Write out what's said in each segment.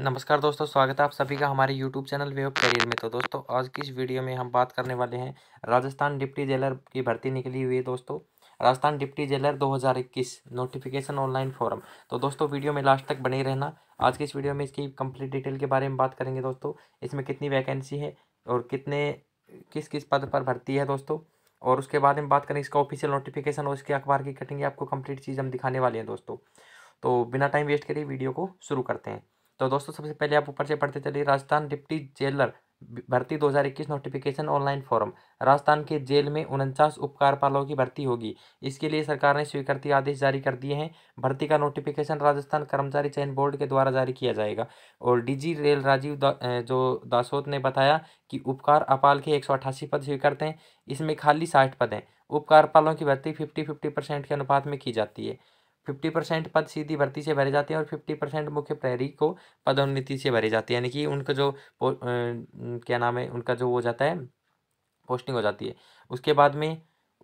नमस्कार दोस्तों स्वागत है आप सभी का हमारे YouTube channel way of career में तो दोस्तों आज की इस वीडियो में हम बात करने वाले हैं राजस्थान डिप्टी जेलर की भर्ती निकली हुई है दोस्तों Rajasthan deputy jailer 2021 notification online form तो दोस्तों वीडियो में लास्ट तक बने रहना आज की इस वीडियो में इसकी कंप्लीट डिटेल के बारे में बात करेंगे दोस्तों इसमें कितनी वैकेंसी है और कितने किस किस पद पर भर्ती है दोस्तों और उसके बाद में बात करें इसका ऑफिशियल नोटिफिकेशन और इसके अखबार की कटिंग आपको कंप्लीट चीज़ हम दिखाने वाले हैं दोस्तों तो बिना टाइम वेस्ट करिए वीडियो को शुरू करते हैं तो दोस्तों सबसे पहले आप ऊपर से पढ़ते चलिए राजस्थान डिप्टी जेलर भर्ती 2021 नोटिफिकेशन ऑनलाइन फॉर्म राजस्थान के जेल में उनचास उपकारपालों की भर्ती होगी इसके लिए सरकार ने स्वीकृति आदेश जारी कर दिए हैं भर्ती का नोटिफिकेशन राजस्थान कर्मचारी चयन बोर्ड के द्वारा जारी किया जाएगा और डीजी रेल राजीव दा, जो दासोत ने बताया कि उपकार अपाल के एक पद स्वीकृत हैं इसमें खाली साठ पद हैं उपकारपालों की भर्ती फिफ्टी फिफ्टी के अनुपात में की जाती है फिफ्टी परसेंट पद सीधी भर्ती से भरे जाते हैं और फिफ्टी परसेंट मुख्य प्रहरी को पदोन्नति से भरे जाते हैं यानी कि उनका जो क्या नाम है उनका जो हो जाता है पोस्टिंग हो जाती है उसके बाद में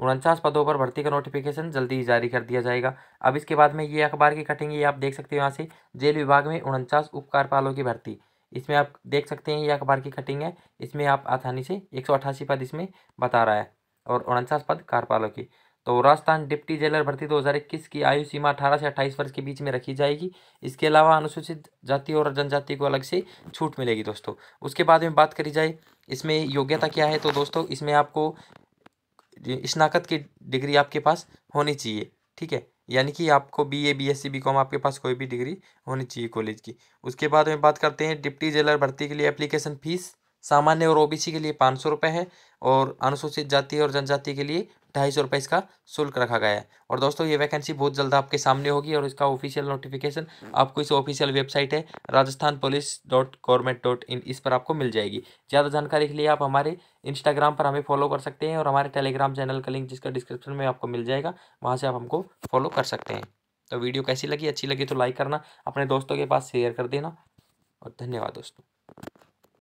उनचास पदों पर भर्ती का नोटिफिकेशन जल्दी ही जारी कर दिया जाएगा अब इसके बाद में ये अखबार की कटिंग ये आप देख सकते हो यहाँ से जेल विभाग में उनचास उपकारपालों की भर्ती इसमें आप देख सकते हैं ये अखबार की कटिंग है इसमें आप आसानी से एक पद इसमें बता रहा है और उनचास पद कारपालों की तो राजस्थान डिप्टी जेलर भर्ती 2021 की आयु सीमा 18 से 28 वर्ष के बीच में रखी जाएगी इसके अलावा अनुसूचित जाति और जनजाति को अलग से छूट मिलेगी दोस्तों उसके बाद में बात करी जाए इसमें योग्यता क्या है तो दोस्तों इसमें आपको स्नाकत की डिग्री आपके पास होनी चाहिए ठीक है यानी कि आपको B A B S C B com आपके पास कोई भी डिग्री होनी चाहिए कॉलेज की उसके बाद में बात करते हैं डिप्टी जेलर भर्ती के लिए एप्लीकेशन फ़ीस सामान्य और ओबीसी के लिए पाँच सौ रुपये है और अनुसूचित जाति और जनजाति के लिए ढाई सौ रुपये इसका शुल्क रखा गया है और दोस्तों ये वैकेंसी बहुत जल्द आपके सामने होगी और इसका ऑफिशियल नोटिफिकेशन आपको इस ऑफिशियल वेबसाइट है Rajasthan police dot government dot in इस पर आपको मिल जाएगी ज़्यादा जानकारी के लिए आप हमारे इंस्टाग्राम पर हमें फॉलो कर सकते हैं और हमारे टेलीग्राम चैनल का लिंक जिसका डिस्क्रिप्शन में आपको मिल जाएगा वहाँ से आप हमको फॉलो कर सकते हैं तो वीडियो कैसी लगी अच्छी लगी तो लाइक करना अपने दोस्तों के पास शेयर कर देना और धन्यवाद दोस्तों